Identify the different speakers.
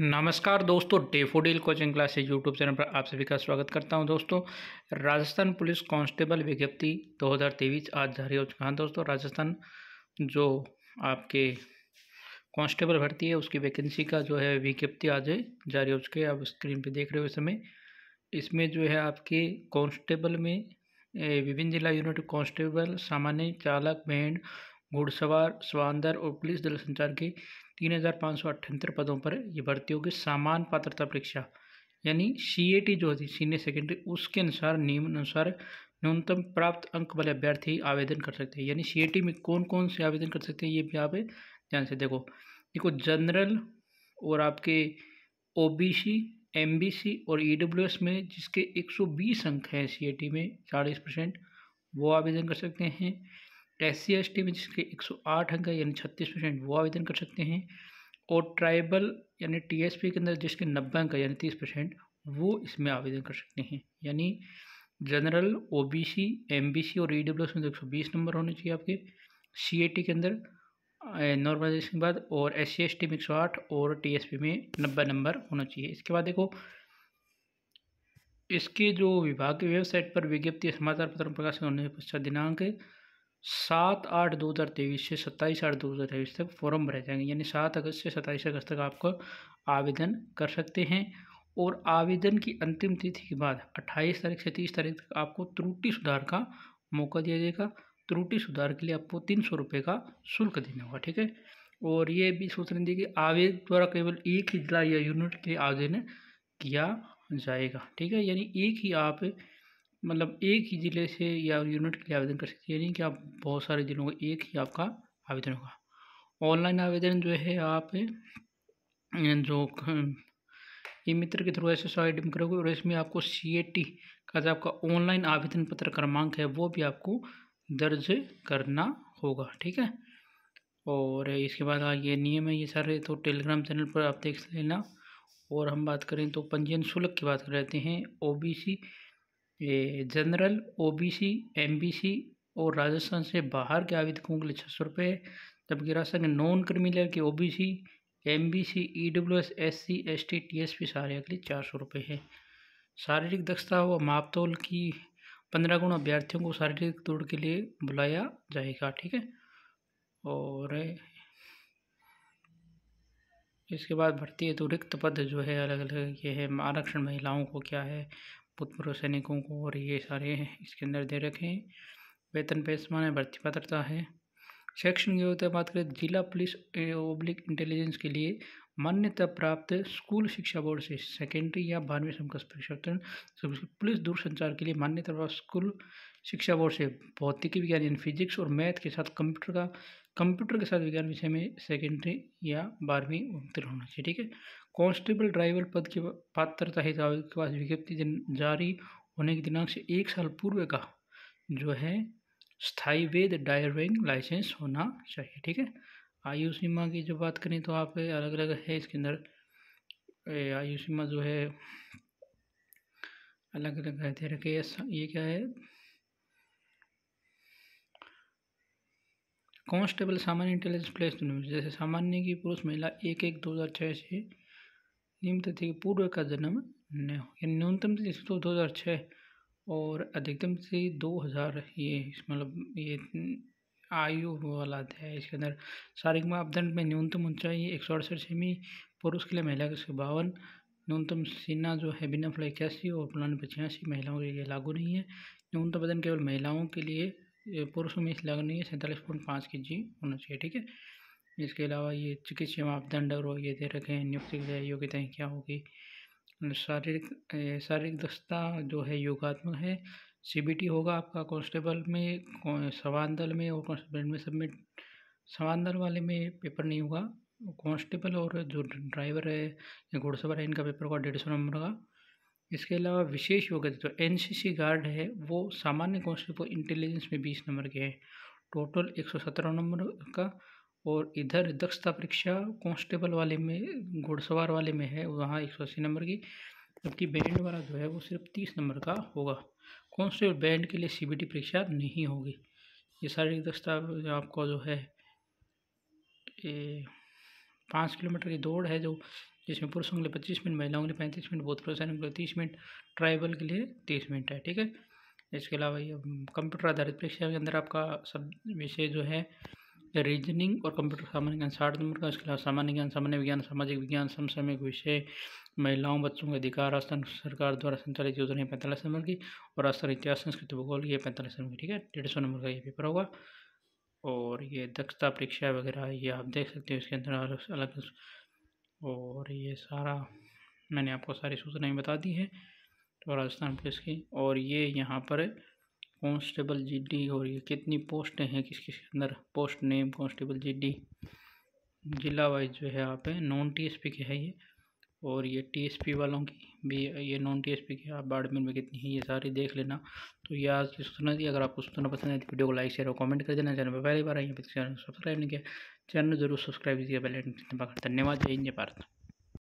Speaker 1: नमस्कार दोस्तों Daffodil coaching classes YouTube channel पर आप सभी का स्वागत करता हूं दोस्तों राजस्थान पुलिस कांस्टेबल विज्ञप्ति 2023 आज जारी हो चुका है दोस्तों राजस्थान जो आपके कांस्टेबल भर्ती है उसकी वैकेंसी का जो है विज्ञप्ति आज जारी हो चुकी है आप स्क्रीन पर देख रहे हो इस समय इसमें जो है आपके कॉन्स्टेबल में विभिन्न जिला यूनिट कॉन्स्टेबल सामान्य चालक बैंड घुड़सवार स्वांदर और पुलिस दल संचार की तीन हज़ार पाँच सौ अठहत्तर पदों पर ये भर्ती होगी सामान पात्रता परीक्षा यानी सी जो होती है सीनियर सेकेंडरी उसके अनुसार नियम अनुसार न्यूनतम प्राप्त अंक वाले अभ्यर्थी आवेदन कर सकते हैं यानी सी में कौन कौन से आवेदन कर सकते हैं ये भी आप ध्यान से देखो देखो जनरल और आपके O B C M B C और ई डब्ल्यू एस में जिसके एक सौ बीस अंक हैं सी ए टी में चालीस परसेंट वो आवेदन कर सकते हैं एस सी एस टी में जिसके एक सौ आठ अंक है यानी छत्तीस परसेंट वो आवेदन कर सकते हैं और ट्राइबल यानी टी एस पी के अंदर जिसके नब्बे अंक है यानी तीस परसेंट वो इसमें आवेदन कर सकते हैं यानी general O B C M B C और ई डब्ल्यू एस में तो एक सौ बीस नंबर होने चाहिए आपके सी ए टी के अंदर नॉर्मलाइजेशन के बाद और एस सी एस टी में एक सौ आठ और टी एस पी में नब्बे नंबर होना चाहिए इसके बाद देखो इसके जो विभाग की वेबसाइट पर विज्ञप्ति समाचार पत्र प्रकाशित होने के पश्चात दिनांक सात आठ दो हज़ार तेईस से सत्ताईस आठ दो हज़ार तेईस तक फॉर्म भरे जाएंगे यानी सात अगस्त से सत्ताईस अगस्त तक आपको आवेदन कर सकते हैं और आवेदन की अंतिम तिथि के बाद अट्ठाईस तारीख से तीस तारीख तक आपको त्रुटि सुधार का मौका दिया जाएगा त्रुटि सुधार के लिए आपको तीन सौ रुपये का शुल्क देना होगा ठीक है और ये भी सूचना दी कि आवेदन द्वारा केवल एक ही जिला या यूनिट के लिए आवेदन किया जाएगा ठीक है यानी एक ही आप मतलब एक ही ज़िले से या यूनिट के लिए आवेदन कर सकते हैं यानी कि आप बहुत सारे ज़िलों का एक ही आपका आवेदन होगा ऑनलाइन आवेदन जो है आप जो ई मित्र के थ्रू ऐसे आइटम करोगे और इसमें आपको सी ए टी का जो आपका ऑनलाइन आवेदन पत्र क्रमांक है वो भी आपको दर्ज करना होगा ठीक है और इसके बाद ये नियम है ये सारे तो टेलीग्राम चैनल पर आप देख लेना और हम बात करें तो पंजीयन शुल्क की बात करते हैं ओबीसी ये जनरल ओबीसी एमबीसी और राजस्थान से बाहर के आवेदकों के लिए छः सौ रुपये जबकि राजस्थान के नॉन क्रिमिनल के OBC MBC EWS S S C S T T S P के लिए चार सौ रुपये है शारीरिक दक्षता व मापतोल की पंद्रह गुण अभ्यर्थियों को शारीरिक तोड़ के लिए बुलाया जाएगा ठीक है और इसके बाद भर्ती है तो रिक्त पद जो है अलग अलग ये है आरक्षण महिलाओं को क्या है भूतपूर्व सैनिकों को और ये सारे इसके अंदर दे रखे हैं वेतन है भर्ती पात्रता है शैक्षणिक योग्यता बात करें तो जिला पुलिस पब्लिक इंटेलिजेंस के लिए मान्यता प्राप्त स्कूल शिक्षा बोर्ड से सेकेंडरी या बारहवीं समकक्ष परीक्षा पुलिस दूरसंचार के लिए मान्यता प्राप्त स्कूल शिक्षा बोर्ड से भौतिकी विज्ञान यानी फिजिक्स और मैथ के साथ कंप्यूटर का कंप्यूटर के साथ विज्ञान विषय में सेकेंडरी या बारहवीं उत्तीर्ण होना चाहिए ठीक है कांस्टेबल ड्राइवर पद की पात्रता आयोग के पास विज्ञप्ति जारी होने के दिनांक से एक साल पूर्व का जो है स्थायी वेद ड्राइविंग लाइसेंस होना चाहिए ठीक है आयु सीमा की जो बात करें तो आप अलग अलग है इसके अंदर आयु सीमा जो है अलग अलग है तेरह के ये क्या है कांस्टेबल सामान्य इंटेलिजेंस तो प्लेस जैसे सामान्य की पुरुष महिला एक एक दो हज़ार छः से निम्न तिथि के पूर्व का जन्म न हो न्यूनतम तिथि तो दो हज़ार छः और अधिकतम तिथि दो हज़ार ये मतलब ये आयु वाला है इसके अंदर शारीरिक मापदंड में न्यूनतम ऊंचाई एक सौ अड़सठ सेमी पुरुष के लिए महिला के सौ बावन न्यूनतम सीना जो है बिना फ्लाई इक्यासी और पुरानी पचासी महिलाओं के लिए लागू नहीं है न्यूनतम वजन केवल महिलाओं के लिए पुरुषों में इस लगनी है सैंतालीस पॉइंट पाँच के जी होना चाहिए ठीक है इसके अलावा ये चिकित्सा मापदंड और ये दे रखे हैं नियुक्ति योग्यताएँ क्या होगी मतलब शारीरिक शारीरिक दस्ता जो है योगात्मक है सीबीटी होगा आपका कांस्टेबल में सवान दल में और कांस्टेबल में सबमिट सवान दल वाले में पेपर नहीं होगा कांस्टेबल और जो ड्राइवर है घुड़सवार है इनका पेपर होगा डेढ़ सौ नंबर का इसके अलावा विशेष योग्यता जो एन गार्ड है वो सामान्य कांस्टेबल इंटेलिजेंस में बीस नंबर के हैं टोटल एक सौ सत्रह नंबर का और इधर दक्षता परीक्षा कांस्टेबल वाले में घुड़सवार वाले में है वहाँ एक सौ अस्सी नंबर की जबकि बैंड वाला जो है वो सिर्फ तीस नंबर का होगा कांस्टेबल बैंड के लिए सी परीक्षा नहीं होगी ये शारीरिक दक्षता आपको जो है पाँच किलोमीटर की दौड़ है जो जिसमें पुरुषों के लिए पच्चीस मिनट महिलाओं के लिए पैंतीस मिनट बहुत प्रोत्साहन के लिए तीस मिनट ट्राइबल के लिए तीस मिनट है ठीक है इसके अलावा ये हम्म, कंप्यूटर आधारित परीक्षा के अंदर आपका सब विषय जो है रीजनिंग और कंप्यूटर सामान्य ज्ञान साठ नंबर का इसके अलावा सामान्य ज्ञान सामान्य विज्ञान सामाजिक विज्ञान समसामयिक विषय महिलाओं बच्चों के अधिकार राजस्थान सरकार द्वारा संचालित योजना पैंतालीस नंबर की और राजस्थान इतिहास संस्कृत भूगोल ये पैंतालीस नंबर की ठीक है डेढ़ सौ नंबर का ये पेपर होगा और ये दक्षता परीक्षा वगैरह ये आप देख सकते हैं इसके अंदर अलग अलग और ये सारा मैंने आपको सारी सूचनाएँ बता दी है तो राजस्थान पुलिस की और ये यहाँ पर कॉन्स्टेबल जीडी और ये कितनी पोस्टें हैं किस किस अंदर पोस्ट नेम कॉन्स्टेबल जीडी जिला वाइज जो है नॉन टी नॉन पी के है ये और ये टीएसपी वालों की भी ये नॉन टीएसपी की आप बाड़मेर में कितनी है ये सारी देख लेना तो ये आज की सुनना थी अगर आपको सुनना पसंद है तो वीडियो को लाइक शेयर और कमेंट कर देना चैनल पर पहली बार आई तो चैनल सब्सक्राइब नहीं किया चैनल जरूर सब्सक्राइब कीजिए पहले धन्यवाद जय हिंद भारत